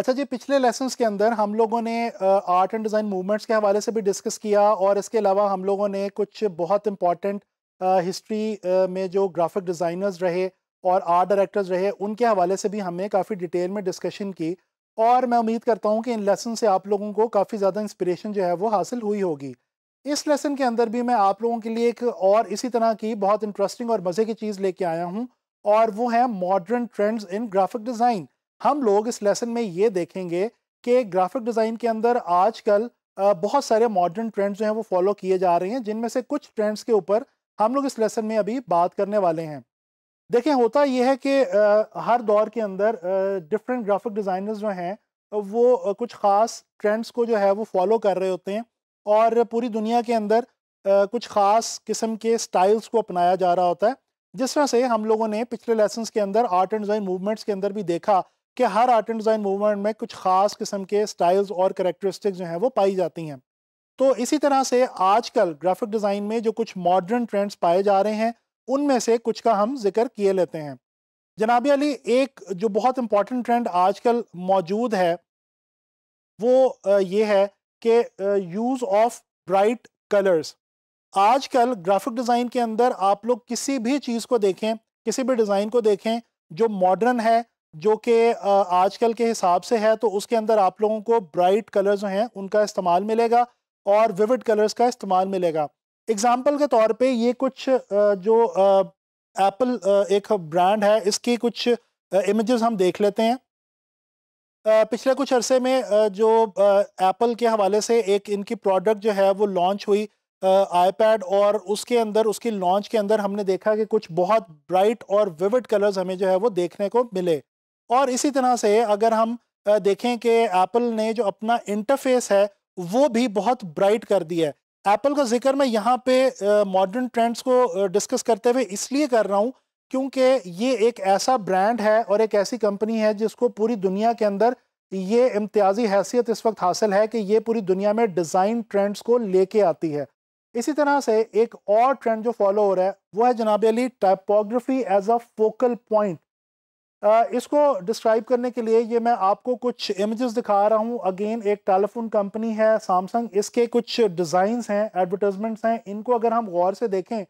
अच्छा जी पिछले लेसन के अंदर हम लोगों ने आर्ट एंड डिज़ाइन मूवमेंट्स के हवाले से भी डिस्कस किया और इसके अलावा हम लोगों ने कुछ बहुत इम्पॉर्टेंट हिस्ट्री में जो ग्राफिक डिज़ाइनर्स रहे और आर्ट डायरेक्टर्स रहे उनके हवाले से भी हमने काफ़ी डिटेल में डिस्कशन की और मैं उम्मीद करता हूँ कि इन लेसन से आप लोगों को काफ़ी ज़्यादा इंस्परेशन जो है वो हासिल हुई होगी इस लेसन के अंदर भी मैं आप लोगों के लिए एक और इसी तरह की बहुत इंटरेस्टिंग और मज़े की चीज़ लेके आया हूँ और वो है modern trends in graphic design हम लोग इस लेसन में ये देखेंगे कि ग्राफिक डिज़ाइन के अंदर आजकल बहुत सारे मॉडर्न ट्रेंड्स जो हैं वो फॉलो किए जा रहे हैं जिनमें से कुछ ट्रेंड्स के ऊपर हम लोग इस लेसन में अभी बात करने वाले हैं देखें होता यह है कि हर दौर के अंदर डिफरेंट ग्राफिक डिज़ाइनर्स जो हैं वो कुछ ख़ास ट्रेंड्स को जो है वो फॉलो कर रहे होते हैं और पूरी दुनिया के अंदर कुछ ख़ास किस्म के स्टाइल्स को अपनाया जा रहा होता है जिस तरह से हम लोगों ने पिछले लेसन के अंदर आर्ट एंड डिज़ाइन मूवमेंट्स के अंदर भी देखा कि हर आर्ट एंड डिज़ाइन मूवमेंट में कुछ ख़ास किस्म के स्टाइल्स और करेक्टरिस्टिक्स जो हैं वो पाई जाती हैं तो इसी तरह से आजकल ग्राफिक डिज़ाइन में जो कुछ मॉडर्न ट्रेंड्स पाए जा रहे हैं उनमें से कुछ का हम जिक्र किए लेते हैं जनाब अली एक जो बहुत इंपॉर्टेंट ट्रेंड आजकल मौजूद है वो ये है कि यूज़ ऑफ ब्राइट कलर्स आजकल ग्राफिक डिज़ाइन के अंदर आप लोग किसी भी चीज़ को देखें किसी भी डिज़ाइन को देखें जो मॉडर्न है जो कि आजकल के हिसाब से है तो उसके अंदर आप लोगों को ब्राइट कलर्स जो हैं उनका इस्तेमाल मिलेगा और विविड कलर्स का इस्तेमाल मिलेगा एग्जाम्पल के तौर पे ये कुछ जो एप्पल एक ब्रांड है इसकी कुछ इमेजेस हम देख लेते हैं पिछले कुछ अरसे में जो एप्पल के हवाले से एक इनकी प्रोडक्ट जो है वो लॉन्च हुई आईपैड और उसके अंदर उसकी लॉन्च के अंदर हमने देखा कि कुछ बहुत ब्राइट और विविड कलर्स हमें जो है वो देखने को मिले और इसी तरह से अगर हम देखें कि एप्पल ने जो अपना इंटरफेस है वो भी बहुत ब्राइट कर दिया है एप्पल का जिक्र मैं यहाँ पे मॉडर्न ट्रेंड्स को डिस्कस करते हुए इसलिए कर रहा हूँ क्योंकि ये एक ऐसा ब्रांड है और एक ऐसी कंपनी है जिसको पूरी दुनिया के अंदर ये इम्तियाजी हैसियत इस वक्त हासिल है कि ये पूरी दुनिया में डिज़ाइन ट्रेंड्स को लेके आती है इसी तरह से एक और ट्रेंड जो फॉलो हो रहा है वो है जनाब अली typography as a focal point इसको डिस्क्राइब करने के लिए ये मैं आपको कुछ इमेजेस दिखा रहा हूँ अगेन एक टेलीफोन कंपनी है सैमसंग इसके कुछ डिज़ाइंस हैं एडवर्टाइजमेंट्स हैं इनको अगर हम गौर से देखें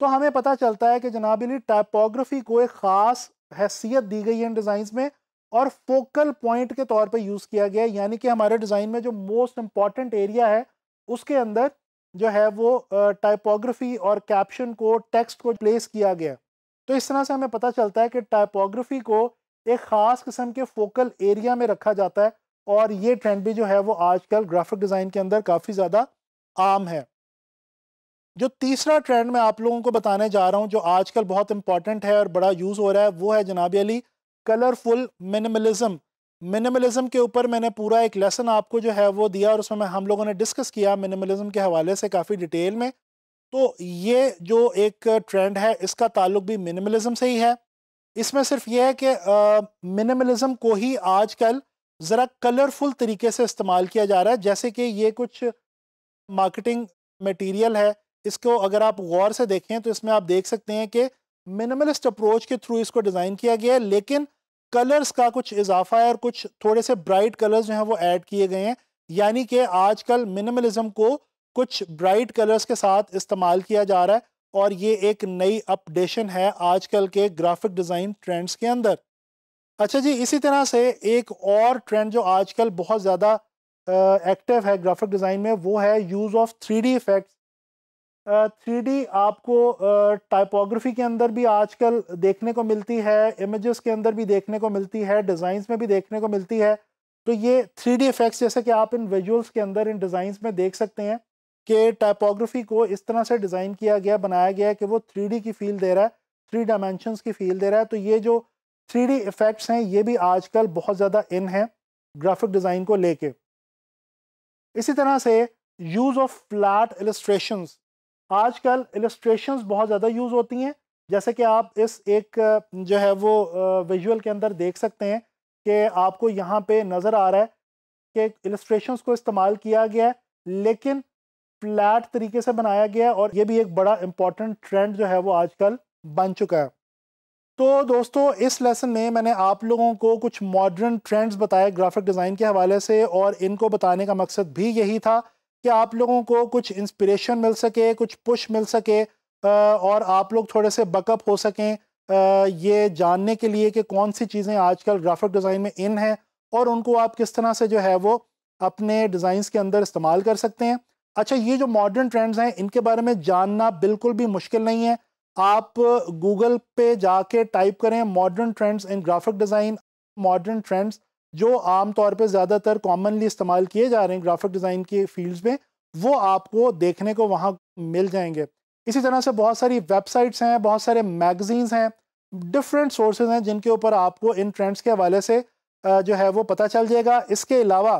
तो हमें पता चलता है कि जनाब अली टाइपोग्राफी को एक ख़ास हैसियत दी गई है इन डिज़ाइंस में और फोकल पॉइंट के तौर पर यूज़ किया गया है यानी कि हमारे डिज़ाइन में जो मोस्ट इम्पॉर्टेंट एरिया है उसके अंदर जो है वो टाइपोग्राफी और कैप्शन को टेक्स्ट को प्लेस किया गया तो इस तरह से हमें पता चलता है कि टाइपोग्राफी को एक ख़ास किस्म के फोकल एरिया में रखा जाता है और ये ट्रेंड भी जो है वो आजकल ग्राफिक डिज़ाइन के अंदर काफ़ी ज़्यादा आम है जो तीसरा ट्रेंड मैं आप लोगों को बताने जा रहा हूँ जो आजकल बहुत इंपॉर्टेंट है और बड़ा यूज़ हो रहा है वो है जनाब अली कलरफुल मिनिमलिज्म मिनिमलिज्म के ऊपर मैंने पूरा एक लेसन आपको जो है वो दिया और उसमें हम लोगों ने डिस्कस किया मिनिमलिज्म के हवाले से काफ़ी डिटेल में तो ये जो एक ट्रेंड है इसका ताल्लुक भी मिनिमलिज्म से ही है इसमें सिर्फ ये है कि मिनिमलिज्म को ही आजकल ज़रा कलरफुल तरीके से इस्तेमाल किया जा रहा है जैसे कि ये कुछ मार्केटिंग मटेरियल है इसको अगर आप गौर से देखें तो इसमें आप देख सकते हैं कि मिनिमलिस्ट अप्रोच के थ्रू इसको डिज़ाइन किया गया है लेकिन कलर्स का कुछ इजाफा है और कुछ थोड़े से ब्राइट कलर्स जो हैं वो ऐड किए गए हैं यानी कि आजकल मिनिमलिज्म को कुछ ब्राइट कलर्स के साथ इस्तेमाल किया जा रहा है और ये एक नई अपडेशन है आजकल के ग्राफिक डिज़ाइन ट्रेंड्स के अंदर अच्छा जी इसी तरह से एक और ट्रेंड जो आजकल बहुत ज़्यादा एक्टिव है ग्राफिक डिज़ाइन में वो है use of three D effects three D आपको टाइपोग्राफी के अंदर भी आजकल देखने को मिलती है इमेजेस के अंदर भी देखने को मिलती है डिज़ाइंस में भी देखने को मिलती है तो ये थ्री डी इफ़ेक्ट्स जैसे कि आप इन विजुअल्स के अंदर इन डिज़ाइंस में देख सकते हैं कि टाइपोग्राफी को इस तरह से डिज़ाइन किया गया बनाया गया है कि वो थ्री की फील दे रहा है थ्री डायमेंशंस की फील दे रहा है तो ये जो थ्री इफ़ेक्ट्स हैं ये भी आजकल बहुत ज़्यादा इन है ग्राफिक डिज़ाइन को लेके इसी तरह से यूज़ ऑफ फ्लैट आज आजकल एलस्ट्रेशन बहुत ज़्यादा यूज़ होती हैं जैसे कि आप इस एक जो है वो विजुअल के अंदर देख सकते हैं कि आपको यहाँ पे नज़र आ रहा है कि एलिस्ट्रेशंस को इस्तेमाल किया गया है लेकिन फ्लैट तरीके से बनाया गया है और ये भी एक बड़ा इंपॉर्टेंट ट्रेंड जो है वो आजकल बन चुका है तो दोस्तों इस लेसन में मैंने आप लोगों को कुछ मॉडर्न ट्रेंड्स बताए ग्राफिक डिज़ाइन के हवाले से और इनको बताने का मकसद भी यही था कि आप लोगों को कुछ इंस्पिरेशन मिल सके कुछ पुश मिल सके और आप लोग थोड़े से बकअप हो सकें ये जानने के लिए कि कौन सी चीज़ें आजकल ग्राफिक डिज़ाइन में इन हैं और उनको आप किस तरह से जो है वो अपने डिज़ाइंस के अंदर इस्तेमाल कर सकते हैं अच्छा ये जो मॉडर्न ट्रेंड्स हैं इनके बारे में जानना बिल्कुल भी मुश्किल नहीं है आप गूगल पे जाके टाइप करें modern trends in graphic design modern trends जो आम तौर पे ज़्यादातर कॉमनली इस्तेमाल किए जा रहे हैं ग्राफिक डिज़ाइन के फील्ड्स में वो आपको देखने को वहाँ मिल जाएंगे इसी तरह से बहुत सारी वेबसाइट्स हैं बहुत सारे मैगजीन्स हैं डिफरेंट सोर्सेज हैं जिनके ऊपर आपको इन ट्रेंड्स के हवाले से जो है वो पता चल जाएगा इसके अलावा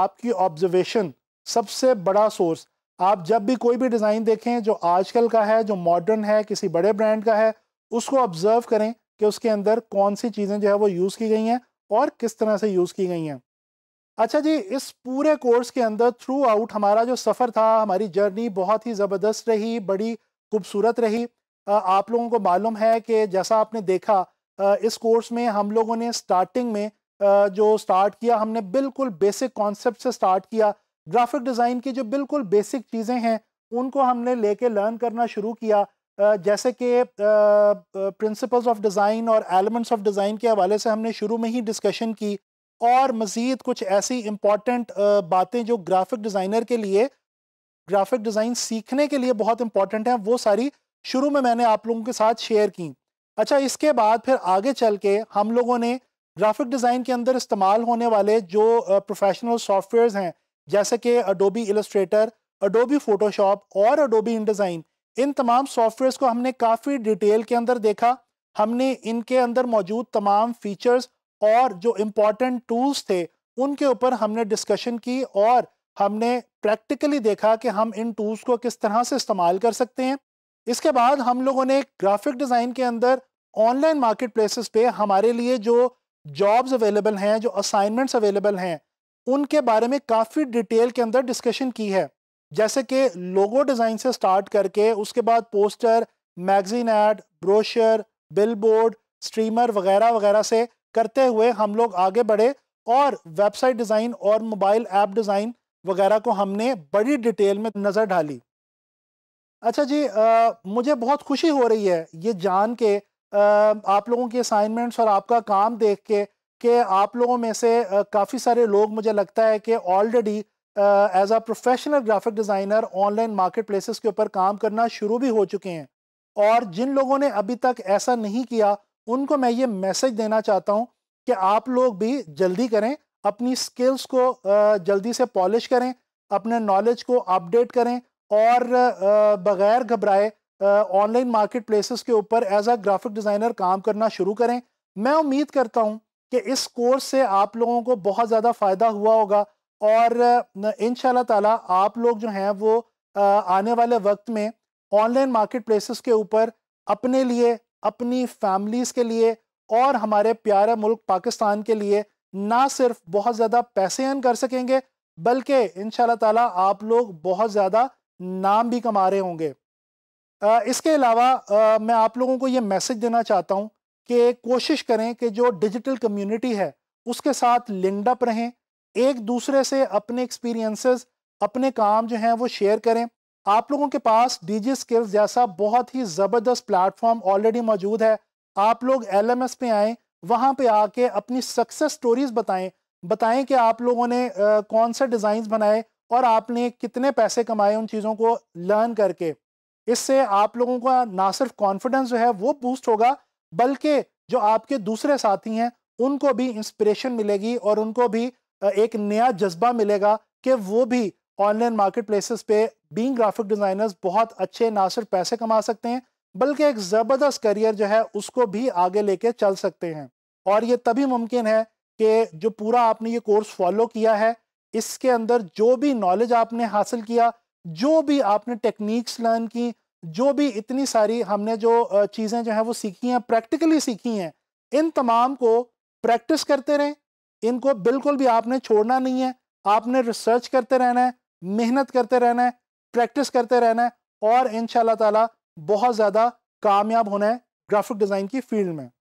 आपकी ऑब्जर्वेशन सबसे बड़ा सोर्स आप जब भी कोई भी डिज़ाइन देखें जो आजकल का है जो मॉडर्न है किसी बड़े ब्रांड का है उसको ऑब्ज़र्व करें कि उसके अंदर कौन सी चीज़ें जो है वो यूज़ की गई हैं और किस तरह से यूज़ की गई हैं अच्छा जी इस पूरे कोर्स के अंदर थ्रू आउट हमारा जो सफ़र था हमारी जर्नी बहुत ही ज़बरदस्त रही बड़ी खूबसूरत रही आप लोगों को मालूम है कि जैसा आपने देखा इस कोर्स में हम लोगों ने स्टार्टिंग में जो स्टार्ट किया हमने बिल्कुल बेसिक कॉन्सेप्ट से स्टार्ट किया ग्राफिक डिज़ाइन की जो बिल्कुल बेसिक चीज़ें हैं उनको हमने लेके लर्न करना शुरू किया जैसे कि प्रिंसिपल्स ऑफ डिज़ाइन और एलिमेंट्स ऑफ डिज़ाइन के हवाले से हमने शुरू में ही डिस्कशन की और मज़ीद कुछ ऐसी इम्पॉर्टेंट बातें जो ग्राफिक डिज़ाइनर के लिए ग्राफिक डिज़ाइन सीखने के लिए बहुत इम्पॉर्टेंट हैं वो सारी शुरू में मैंने आप लोगों के साथ शेयर की अच्छा इसके बाद फिर आगे चल के हम लोगों ने ग्राफिक डिज़ाइन के अंदर इस्तेमाल होने वाले जो प्रोफेशनल सॉफ्टवेयर हैं जैसे कि अडोबी इलस्ट्रेटर अडोबी फोटोशॉप और अडोबी इंडिज़ाइन इन तमाम सॉफ्टवेयर्स को हमने काफ़ी डिटेल के अंदर देखा हमने इनके अंदर मौजूद तमाम फीचर्स और जो इम्पॉर्टेंट टूल्स थे उनके ऊपर हमने डिस्कशन की और हमने प्रैक्टिकली देखा कि हम इन टूल्स को किस तरह से इस्तेमाल कर सकते हैं इसके बाद हम लोगों ने ग्राफिक डिज़ाइन के अंदर ऑनलाइन मार्केट प्लेसेस पे हमारे लिए जो जॉब्स अवेलेबल हैं जो असाइनमेंट्स अवेलेबल हैं उनके बारे में काफ़ी डिटेल के अंदर डिस्कशन की है जैसे कि लोगो डिज़ाइन से स्टार्ट करके उसके बाद poster magazine ad brochure billboard streamer वगैरह वगैरह से करते हुए हम लोग आगे बढ़े और वेबसाइट डिज़ाइन और मोबाइल ऐप डिज़ाइन वगैरह को हमने बड़ी डिटेल में नज़र डाली अच्छा जी आ, मुझे बहुत खुशी हो रही है ये जान के आ, आप लोगों की असाइनमेंट्स और आपका काम देख के कि आप लोगों में से काफ़ी सारे लोग मुझे लगता है कि already as a professional graphic designer online market places के ऊपर काम करना शुरू भी हो चुके हैं और जिन लोगों ने अभी तक ऐसा नहीं किया उनको मैं ये मैसेज देना चाहता हूँ कि आप लोग भी जल्दी करें अपनी स्किल्स को जल्दी से पॉलिश करें अपने नॉलेज को अपडेट करें और बग़ैर घबराए ऑनलाइन मार्केट प्लेसेस के ऊपर एज अ ग्राफिक डिज़ाइनर काम करना शुरू करें मैं उम्मीद करता हूँ कि इस कोर्स से आप लोगों को बहुत ज़्यादा फ़ायदा हुआ होगा और इन ताला आप लोग जो हैं वो आने वाले वक्त में ऑनलाइन मार्केट प्लेसेस के ऊपर अपने लिए अपनी फैमिलीज़ के लिए और हमारे प्यारे मुल्क पाकिस्तान के लिए ना सिर्फ बहुत ज़्यादा पैसे अन कर सकेंगे बल्कि इन ताला आप लोग बहुत ज़्यादा नाम भी कमा रहे होंगे इसके अलावा मैं आप लोगों को ये मैसेज देना चाहता हूँ कि कोशिश करें कि जो डिजिटल कम्युनिटी है उसके साथ लिंकडअप रहें एक दूसरे से अपने एक्सपीरियंसेस अपने काम जो हैं वो शेयर करें आप लोगों के पास डीजी स्किल्स जैसा बहुत ही ज़बरदस्त प्लेटफॉर्म ऑलरेडी मौजूद है आप लोग एल एम एस पे आएँ वहाँ पर आके अपनी सक्सेस स्टोरीज बताएं बताएँ कि आप लोगों ने आ, कौन से डिज़ाइंस बनाए और आपने कितने पैसे कमाए उन चीज़ों को लर्न करके इससे आप लोगों का ना सिर्फ कॉन्फिडेंस जो है वो बूस्ट होगा बल्कि जो आपके दूसरे साथी हैं उनको भी इंस्पिरेशन मिलेगी और उनको भी एक नया जज्बा मिलेगा कि वो भी ऑनलाइन मार्केट प्लेसेस पे बीइंग ग्राफिक डिज़ाइनर्स बहुत अच्छे ना सिर्फ पैसे कमा सकते हैं बल्कि एक ज़बरदस्त करियर जो है उसको भी आगे लेके चल सकते हैं और ये तभी मुमकिन है कि जो पूरा आपने ये कोर्स फॉलो किया है इसके अंदर जो भी नॉलेज आपने हासिल किया जो भी आपने टेक्निक्स लर्न की जो भी इतनी सारी हमने जो चीज़ें जो हैं वो सीखी हैं प्रैक्टिकली सीखी हैं इन तमाम को प्रैक्टिस करते रहें इनको बिल्कुल भी आपने छोड़ना नहीं है आपने रिसर्च करते रहना है मेहनत करते रहना है प्रैक्टिस करते रहना है और इन ताला बहुत ज़्यादा कामयाब होना है ग्राफिक डिज़ाइन की फील्ड में